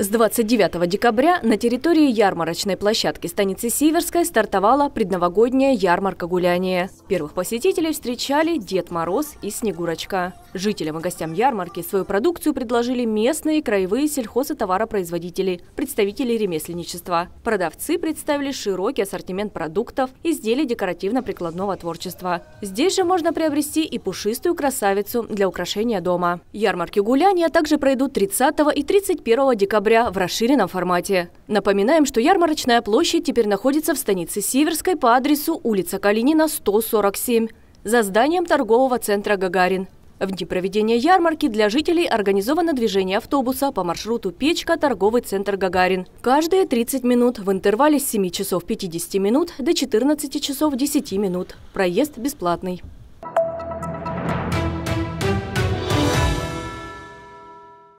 С 29 декабря на территории ярмарочной площадки станицы Сиверской стартовала предновогодняя ярмарка гуляния. Первых посетителей встречали Дед Мороз и Снегурочка. Жителям и гостям ярмарки свою продукцию предложили местные краевые сельхоз- и товаропроизводители, представители ремесленничества. Продавцы представили широкий ассортимент продуктов, изделий декоративно-прикладного творчества. Здесь же можно приобрести и пушистую красавицу для украшения дома. Ярмарки гуляния также пройдут 30 и 31 декабря декабря в расширенном формате. Напоминаем, что ярмарочная площадь теперь находится в станице Северской по адресу улица Калинина, 147, за зданием торгового центра «Гагарин». В дни проведения ярмарки для жителей организовано движение автобуса по маршруту Печка, торговый центр Гагарин. Каждые 30 минут в интервале с 7 часов 50 минут до 14 часов 10 минут. Проезд бесплатный.